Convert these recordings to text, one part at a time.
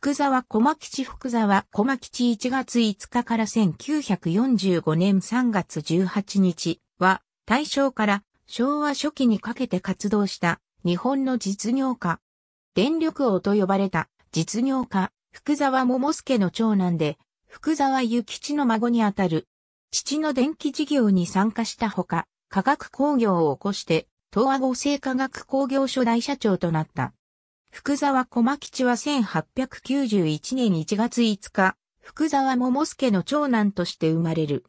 福沢駒吉福沢駒吉1月5日から1945年3月18日は大正から昭和初期にかけて活動した日本の実業家。電力王と呼ばれた実業家福沢桃介の長男で福沢諭吉の孫にあたる父の電気事業に参加したほか化学工業を起こして東亜合成化学工業所大社長となった。福沢小間吉は1891年1月5日、福沢桃助の長男として生まれる。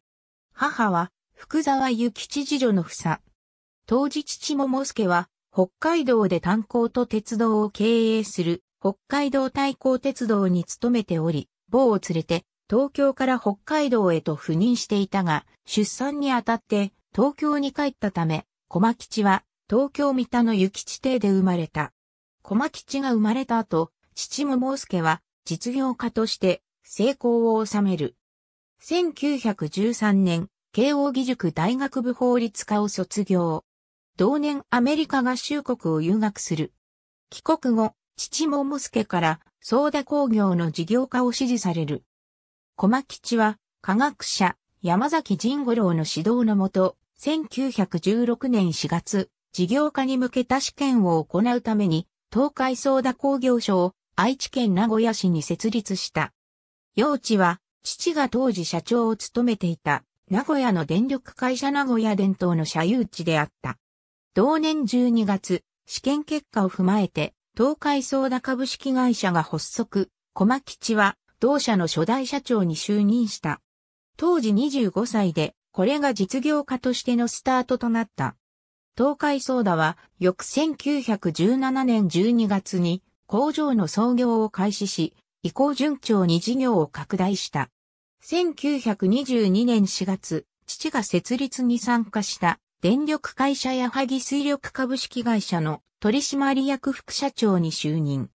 母は、福沢諭吉次女の房。当時父桃助は、北海道で炭鉱と鉄道を経営する、北海道大鉱鉄道に勤めており、某を連れて、東京から北海道へと赴任していたが、出産にあたって東京に帰ったため、小牧吉は東京三田の諭吉邸で生まれた。小牧吉が生まれた後、父桃介は実業家として成功を収める。1913年、慶応義塾大学部法律科を卒業。同年アメリカ合衆国を留学する。帰国後、父桃介からソーダ工業の事業化を指示される。小牧吉は科学者山崎仁五郎の指導のもと、1916年4月、事業化に向けた試験を行うために東海ソーダ工業所を愛知県名古屋市に設立した。用地は、父が当時社長を務めていた、名古屋の電力会社名古屋伝統の社有地であった。同年12月、試験結果を踏まえて、東海ソーダ株式会社が発足、小牧吉は、同社の初代社長に就任した。当時25歳で、これが実業家としてのスタートとなった。東海ソーダは、翌1917年12月に工場の創業を開始し、以降順調に事業を拡大した。1922年4月、父が設立に参加した電力会社や萩水力株式会社の取締役副社長に就任。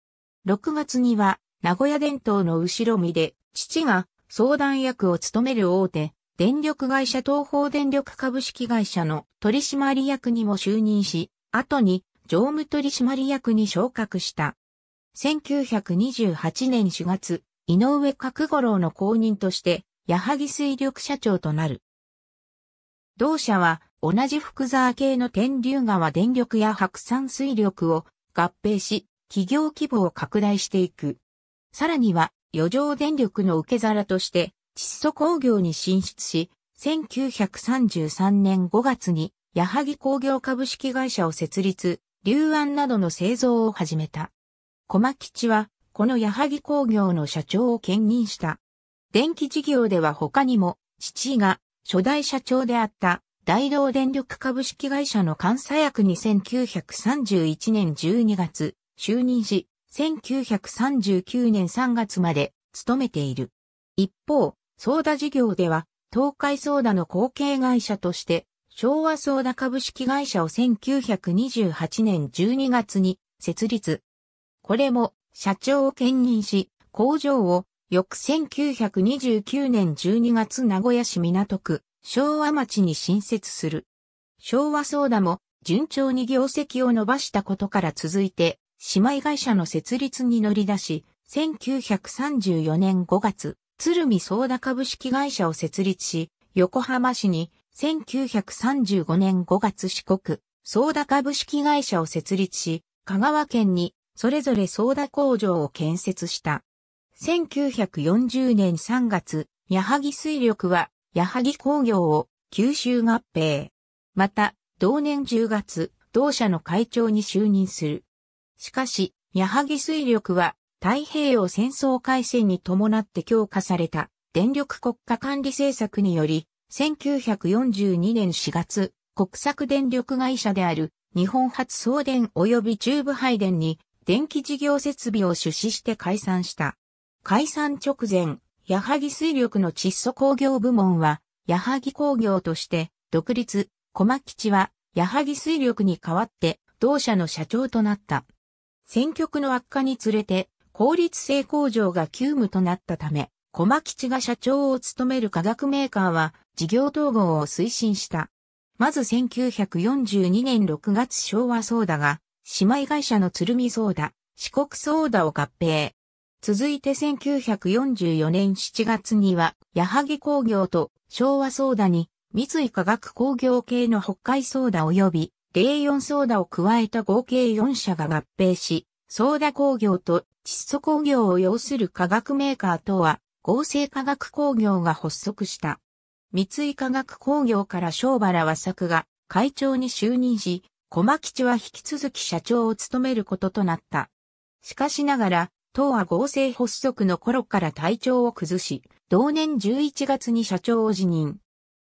6月には名古屋伝統の後ろ身で父が相談役を務める大手電力会社東方電力株式会社の取締役にも就任し、後に常務取締役に昇格した。1928年4月、井上角五郎の後任として、矢作水力社長となる。同社は、同じ福沢系の天竜川電力や白山水力を合併し、企業規模を拡大していく。さらには、余剰電力の受け皿として、窒素工業に進出し、1933年5月に、矢作工業株式会社を設立、流安などの製造を始めた。小牧吉は、この矢作工業の社長を兼任した。電気事業では他にも、父が初代社長であった大道電力株式会社の監査役に1931年12月就任し、1939年3月まで務めている。一方、ソーダ事業では、東海ソーダの後継会社として、昭和ソーダ株式会社を1928年12月に設立。これも社長を兼任し、工場を翌1929年12月名古屋市港区昭和町に新設する。昭和ソーダも順調に業績を伸ばしたことから続いて、姉妹会社の設立に乗り出し、1934年5月、鶴見総田株式会社を設立し、横浜市に1935年5月四国、総田株式会社を設立し、香川県にそれぞれ総田工場を建設した。1940年3月、矢作水力は矢作工業を九州合併。また、同年10月、同社の会長に就任する。しかし、矢作水力は太平洋戦争開戦に伴って強化された電力国家管理政策により、1942年4月、国策電力会社である日本発送電及び中部配電に電気事業設備を出資して解散した。解散直前、矢作水力の窒素工業部門は、矢作工業として独立、小牧地は矢作水力に代わって同社の社長となった。選挙区の悪化につれて、効率性工場が急務となったため、小牧吉が社長を務める化学メーカーは事業統合を推進した。まず1942年6月昭和ソーダが姉妹会社の鶴見ソーダ、四国ソーダを合併。続いて1944年7月には矢作工業と昭和ソーダに三井化学工業系の北海ソーダ及び零四ソーダを加えた合計4社が合併し、ソーダ工業と窒素工業を要する化学メーカーとは、合成化学工業が発足した。三井化学工業から小原和作が会長に就任し、小牧吉は引き続き社長を務めることとなった。しかしながら、党は合成発足の頃から体調を崩し、同年11月に社長を辞任。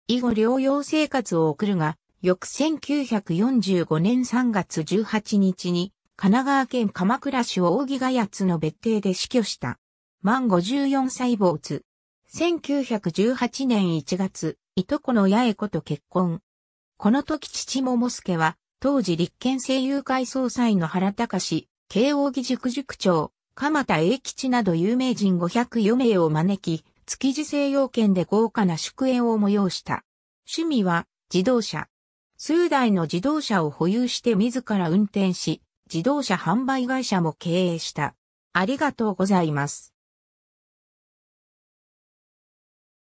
以後療養生活を送るが、翌1945年3月18日に神奈川県鎌倉市大木ヶ谷の別邸で死去した。満54歳没。1918年1月、いとこの八重子と結婚。この時父桃助は、当時立憲政友会総裁の原隆、慶応義塾塾長、鎌田英吉など有名人504名を招き、築地西洋圏で豪華な祝宴を催した。趣味は自動車。数台の自動車を保有して自ら運転し、自動車販売会社も経営した。ありがとうございます。